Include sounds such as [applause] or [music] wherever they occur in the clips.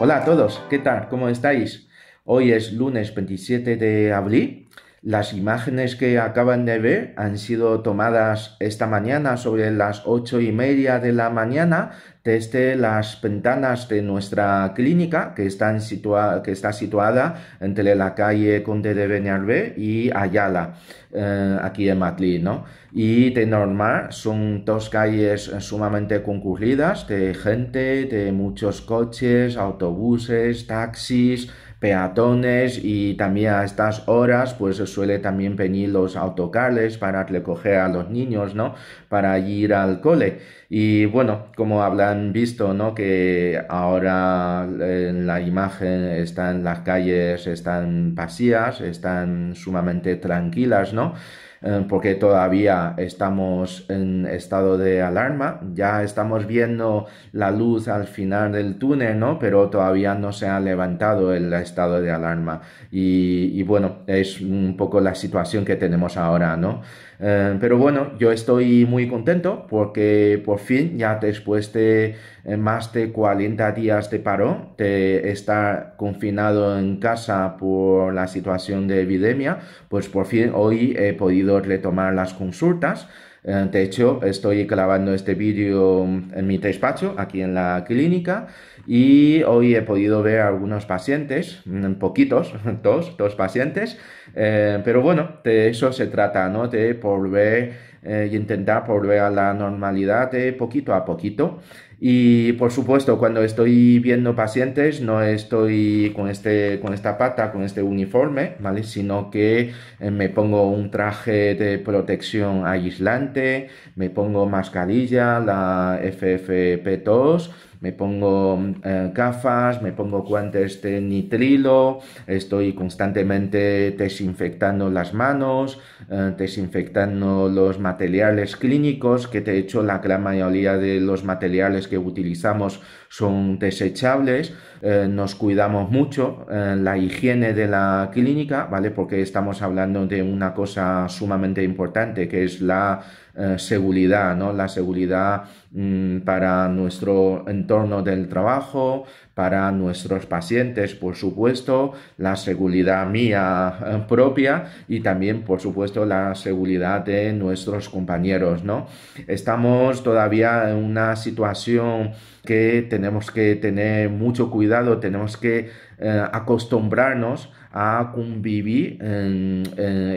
Hola a todos, ¿qué tal? ¿Cómo estáis? Hoy es lunes 27 de abril las imágenes que acaban de ver han sido tomadas esta mañana sobre las ocho y media de la mañana desde las ventanas de nuestra clínica que, está situada entre la calle Conde de Beñarvé y Ayala, eh, aquí en Madrid, ¿no? Y de normal son dos calles sumamente concurridas de gente, de muchos coches, autobuses, taxis, peatones y también a estas horas pues suele también venir los autocares para recoger a los niños, ¿no? Para ir al cole. Y bueno, como habrán visto, ¿no? Que ahora en la imagen están las calles, están vacías, están sumamente tranquilas, ¿no? Eh, porque todavía estamos en estado de alarma, ya estamos viendo la luz al final del túnel, ¿no? Pero todavía no se ha levantado el estado de alarma. Y, bueno, es un poco la situación que tenemos ahora, ¿no? Eh, pero bueno, yo estoy muy contento porque por fin, ya después de eh, más de 40 días de paro, de estar confinado en casa por la situación de epidemia, pues por fin hoy he podido retomar las consultas. Eh, de hecho, estoy grabando este vídeo en mi despacho, aquí en la clínica, y hoy he podido ver algunos pacientes, mm, poquitos, [laughs] dos, dos pacientes, eh, pero bueno, de eso se trata, ¿no? De volver eh, intentar volver a la normalidad de poquito a poquito. Y por supuesto, cuando estoy viendo pacientes, no estoy con, este, con esta pata, con este uniforme, ¿vale? Sino que eh, me pongo un traje de protección aislante, me pongo mascarilla, la FFP2, me pongo eh, gafas, me pongo guantes de nitrilo, estoy constantemente desinfectando las manos, eh, desinfectando los materiales clínicos, que de hecho la gran mayoría de los materiales que utilizamos son desechables, eh, nos cuidamos mucho eh, la higiene de la clínica, ¿vale? Porque estamos hablando de una cosa sumamente importante que es la eh, seguridad, ¿no? La seguridad mm, para nuestro entorno del trabajo, para nuestros pacientes, por supuesto, la seguridad mía eh, propia y también, por supuesto, la seguridad de nuestros compañeros, ¿no? Estamos todavía en una situación que tenemos que tener mucho cuidado, tenemos que eh, acostumbrarnos a convivir en,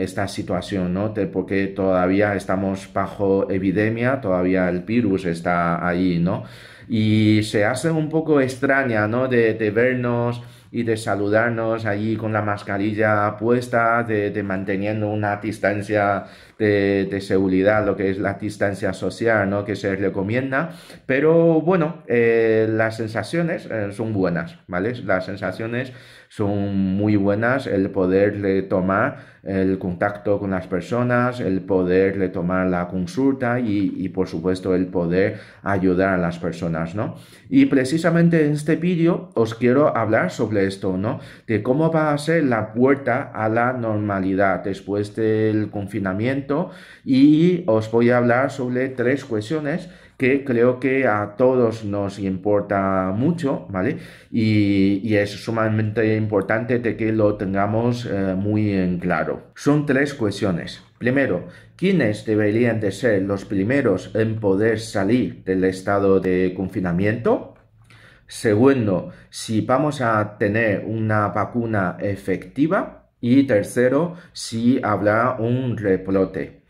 esta situación, ¿no? porque todavía estamos bajo epidemia, todavía el virus está ahí, ¿no? y se hace un poco extraña, ¿no? De, de vernos y de saludarnos allí con la mascarilla puesta, de, de manteniendo una distancia de, seguridad, lo que es la distancia social, ¿no? Que se recomienda. Pero bueno, eh, las sensaciones eh, son buenas, ¿vale? Las sensaciones son muy buenas, el poder tomar el contacto con las personas, el poder tomar la consulta y, y por supuesto el poder ayudar a las personas, ¿no? Y precisamente en este vídeo os quiero hablar sobre esto, ¿no? De cómo va a ser la puerta a la normalidad después del confinamiento y os voy a hablar sobre tres cuestiones que creo que a todos nos importa mucho, ¿vale? Y, es sumamente importante que lo tengamos eh, muy en claro. Son tres cuestiones. Primero, ¿quiénes deberían de ser los primeros en poder salir del estado de confinamiento? Segundo, si vamos a tener una vacuna efectiva. Y tercero, si habla un replote.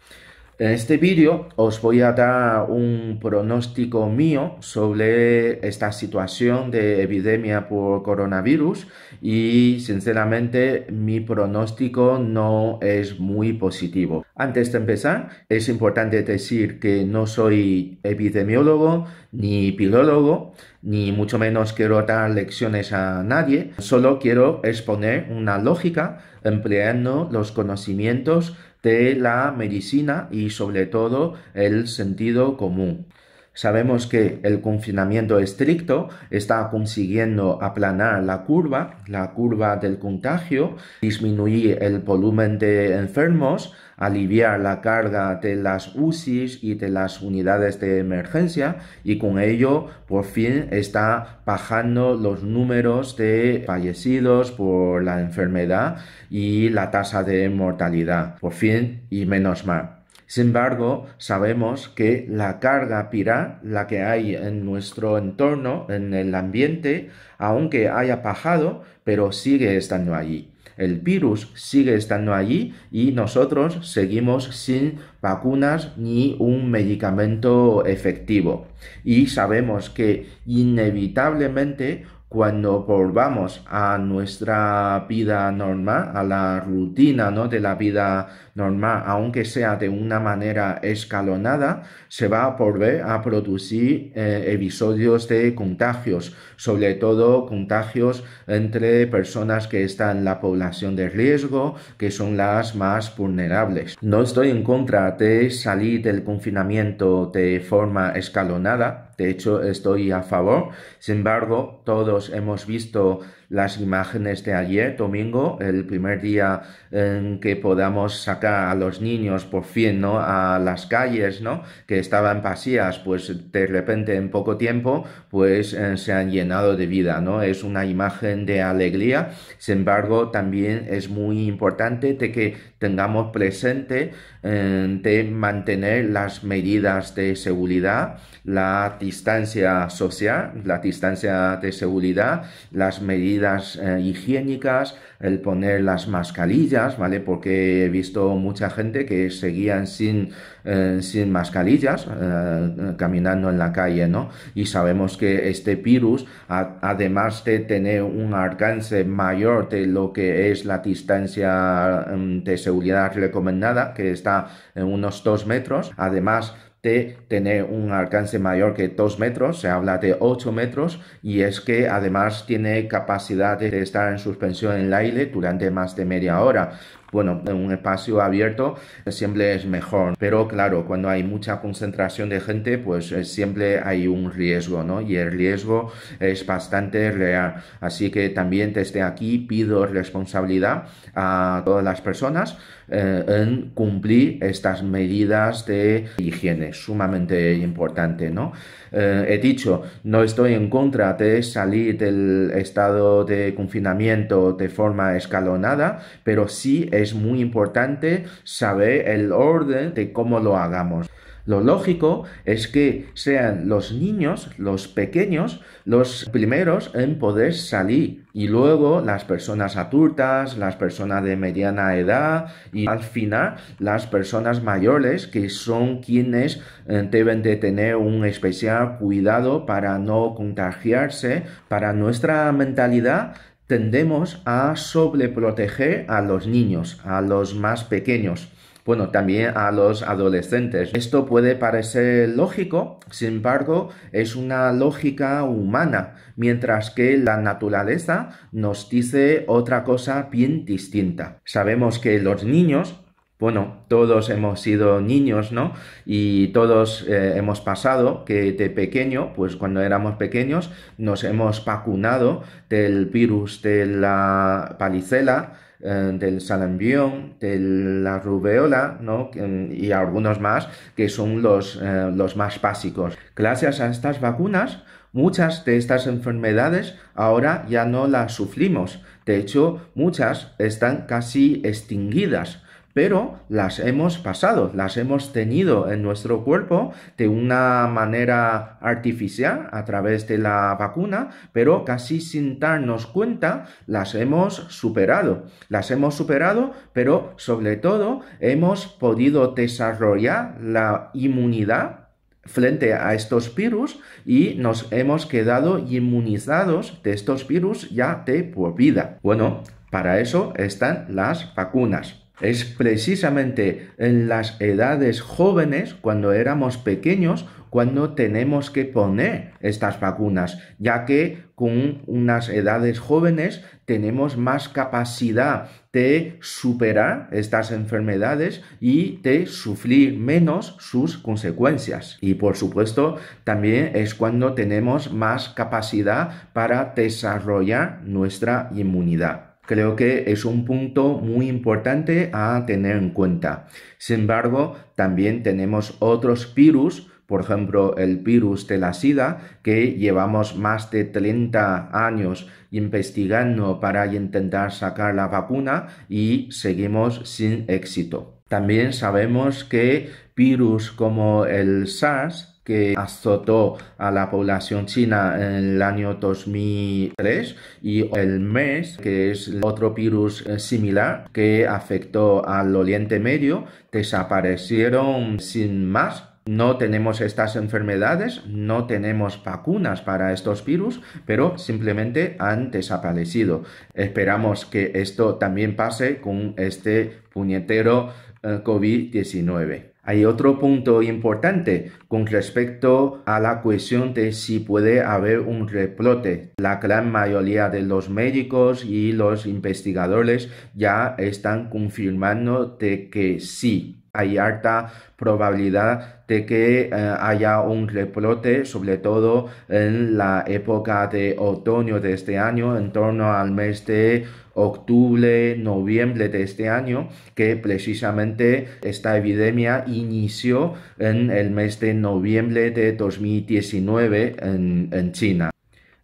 En este vídeo os voy a dar un pronóstico mío sobre esta situación de epidemia por coronavirus y sinceramente mi pronóstico no es muy positivo. Antes de empezar, es importante decir que no soy epidemiólogo ni pilólogo, ni mucho menos quiero dar lecciones a nadie, solo quiero exponer una lógica empleando los conocimientos de la medicina y sobre todo el sentido común. Sabemos que el confinamiento estricto está consiguiendo aplanar la curva, la curva del contagio, disminuir el volumen de enfermos, aliviar la carga de las UCIs y de las unidades de emergencia y con ello por fin está bajando los números de fallecidos por la enfermedad y la tasa de mortalidad. Por fin y menos mal. Sin embargo, sabemos que la carga pirá, la que hay en nuestro entorno, en el ambiente, aunque haya bajado, pero sigue estando allí. El virus sigue estando allí y nosotros seguimos sin vacunas ni un medicamento efectivo. Y sabemos que inevitablemente cuando volvamos a nuestra vida normal, a la rutina de la vida normal, aunque sea de una manera escalonada, se va a volver a producir eh, episodios de contagios, sobre todo contagios entre personas que están en la población de riesgo, que son las más vulnerables. No estoy en contra de salir del confinamiento de forma escalonada, de hecho estoy a favor. Sin embargo, todos hemos visto las imágenes de ayer, domingo, el primer día en que podamos sacar a los niños por fin ¿no? a las calles, ¿no? que estaban vacías, pues de repente en poco tiempo pues eh, se han llenado de vida. ¿no? Es una imagen de alegría, sin embargo también es muy importante que tengamos presente eh, de mantener las medidas de seguridad, la distancia social, la distancia de seguridad, las medidas eh, higiénicas, el poner las mascarillas, ¿vale? Porque he visto mucha gente que seguían sin, eh, sin mascarillas eh, caminando en la calle, ¿no? Y sabemos que este virus, además de tener un alcance mayor de lo que es la distancia mm, de seguridad recomendada, que está en unos dos metros, además de tener un alcance mayor que 2 metros, se habla de 8 metros, y es que además tiene capacidad de estar en suspensión en el aire durante más de media hora. Bueno, en un espacio abierto siempre es mejor, pero claro, cuando hay mucha concentración de gente, pues eh, siempre hay un riesgo, ¿no? Y el riesgo es bastante real. Así que también desde aquí pido responsabilidad a todas las personas eh, en cumplir estas medidas de higiene, sumamente importante, ¿no? Eh, he dicho, no estoy en contra de salir del estado de confinamiento de forma escalonada, pero sí es es muy importante saber el orden de cómo lo hagamos. Lo lógico es que sean los niños, los pequeños, los primeros en poder salir y luego las personas adultas, las personas de mediana edad y al final las personas mayores que son quienes eh, deben de tener un especial cuidado para no contagiarse. Para nuestra mentalidad tendemos a sobreproteger a los niños, a los más pequeños, bueno, también a los adolescentes. Esto puede parecer lógico, sin embargo, es una lógica humana, mientras que la naturaleza nos dice otra cosa bien distinta. Sabemos que los niños bueno, todos hemos sido niños, ¿no? Y todos eh, hemos pasado que de pequeño, pues cuando éramos pequeños, nos hemos vacunado del virus de la palicela, eh, del salambión, de la rubeola, ¿no? Y algunos más que son los, eh, los más básicos. Gracias a estas vacunas, muchas de estas enfermedades ahora ya no las sufrimos. De hecho, muchas están casi extinguidas pero las hemos pasado, las hemos tenido en nuestro cuerpo de una manera artificial a través de la vacuna, pero casi sin darnos cuenta las hemos superado. Las hemos superado, pero sobre todo hemos podido desarrollar la inmunidad frente a estos virus y nos hemos quedado inmunizados de estos virus ya de por vida. Bueno, para eso están las vacunas. Es precisamente en las edades jóvenes, cuando éramos pequeños, cuando tenemos que poner estas vacunas, ya que con unas edades jóvenes tenemos más capacidad de superar estas enfermedades y de sufrir menos sus consecuencias. Y por supuesto, también es cuando tenemos más capacidad para desarrollar nuestra inmunidad creo que es un punto muy importante a tener en cuenta. Sin embargo, también tenemos otros virus, por ejemplo, el virus de la SIDA, que llevamos más de 30 años investigando para intentar sacar la vacuna y seguimos sin éxito. También sabemos que virus como el SARS que azotó a la población china en el año 2003 y el MES, que es otro virus eh, similar que afectó al Oriente Medio, desaparecieron sin más no tenemos estas enfermedades, no tenemos vacunas para estos virus, pero simplemente han desaparecido. Esperamos que esto también pase con este puñetero eh, COVID-19. Hay otro punto importante con respecto a la cuestión de si puede haber un replote. La gran mayoría de los médicos y los investigadores ya están confirmando de que sí, hay alta probabilidad de que eh, haya un replote, sobre todo en la época de otoño de este año, en torno al mes de octubre, noviembre de este año, que precisamente esta epidemia inició en el mes de noviembre de 2019 en, en China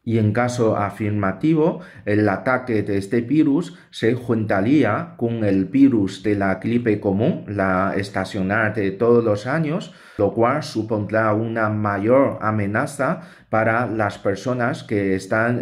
y en caso afirmativo, el ataque de este virus se juntaría con el virus de la gripe común, la estacional de todos los años, lo cual supondrá una mayor amenaza para las personas que están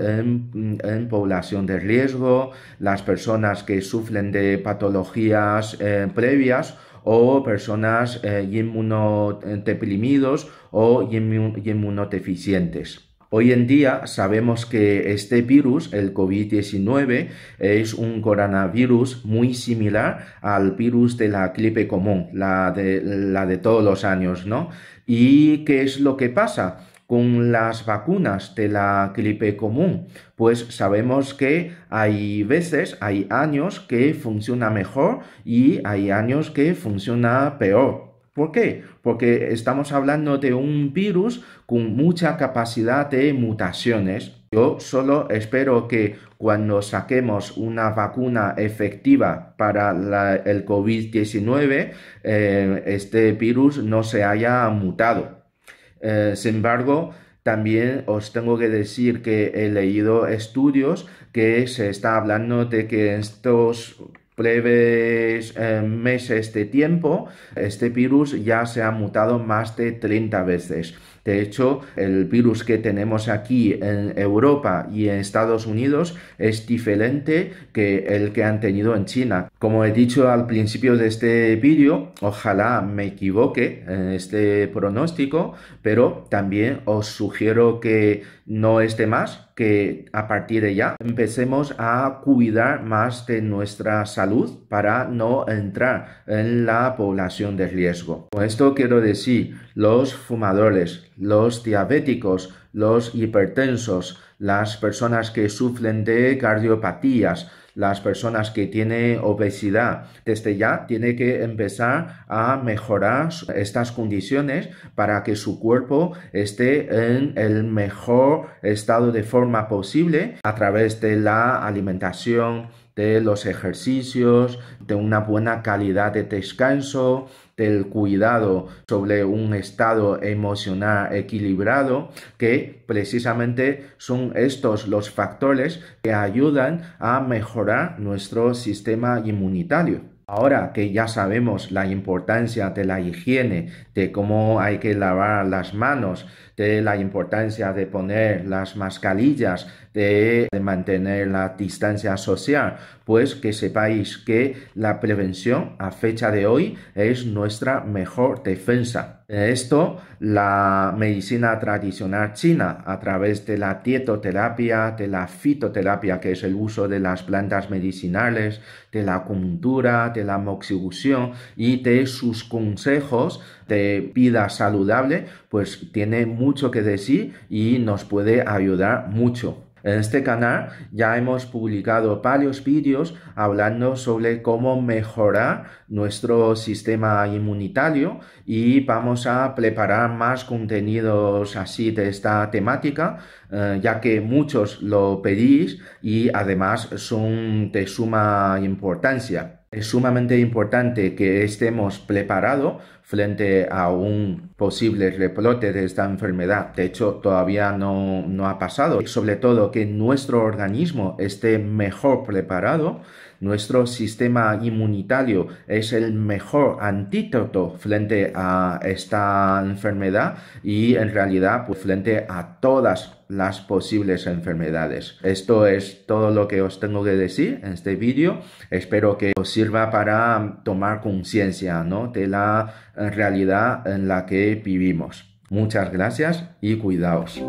en, población de riesgo, las personas que sufren de patologías eh, previas o personas eh, inmunodeprimidos eh, o inmunodeficientes. Hoy en día sabemos que este virus, el COVID-19, es un coronavirus muy similar al virus de la gripe común, la de, todos los años, ¿no? ¿Y qué es lo que pasa? con las vacunas de la gripe común, pues sabemos que hay veces, hay años que funciona mejor y hay años que funciona peor. ¿Por qué? Porque estamos hablando de un virus con mucha capacidad de mutaciones. Yo solo espero que cuando saquemos una vacuna efectiva para el COVID-19, eh, este virus no se haya mutado. Eh, sin embargo, también os tengo que decir que he leído estudios que se está hablando de que estos breves eh, meses de tiempo, este virus ya se ha mutado más de 30 veces. De hecho, el virus que tenemos aquí en Europa y en Estados Unidos es diferente que el que han tenido en China. Como he dicho al principio de este vídeo, ojalá me equivoque en este pronóstico, pero también os sugiero que no esté más que a partir de ya empecemos a cuidar más de nuestra salud para no entrar en la población de riesgo. Con esto quiero decir los fumadores, los diabéticos, los hipertensos, las personas que sufren de cardiopatías, las personas que tienen obesidad desde ya tiene que empezar a mejorar estas condiciones para que su cuerpo esté en el mejor estado de forma posible a través de la alimentación de los ejercicios, de una buena calidad de descanso, del cuidado sobre un estado emocional equilibrado, que precisamente son estos los factores que ayudan a mejorar nuestro sistema inmunitario. Ahora que ya sabemos la importancia de la higiene, de cómo hay que lavar las manos, de la importancia de poner las mascarillas, de, mantener la distancia social, pues que sepáis que la prevención a fecha de hoy es nuestra mejor defensa. Esto, la medicina tradicional china, a través de la dietoterapia, de la fitoterapia, que es el uso de las plantas medicinales, de la acupuntura, de la moxibusión y de sus consejos, de vida saludable, pues tiene mucho que decir y nos puede ayudar mucho. En este canal ya hemos publicado varios vídeos hablando sobre cómo mejorar nuestro sistema inmunitario y vamos a preparar más contenidos así de esta temática, eh, ya que muchos lo pedís y además son de suma importancia. Es sumamente importante que estemos preparados frente a un posible replote de esta enfermedad. De hecho, todavía no, ha pasado. Y sobre todo, que nuestro organismo esté mejor preparado. Nuestro sistema inmunitario es el mejor antídoto frente a esta enfermedad y en realidad pues, frente a todas las posibles enfermedades. Esto es todo lo que os tengo que decir en este vídeo. Espero que os sirva para tomar conciencia de la eh, realidad en la que vivimos. Muchas gracias y cuidaos.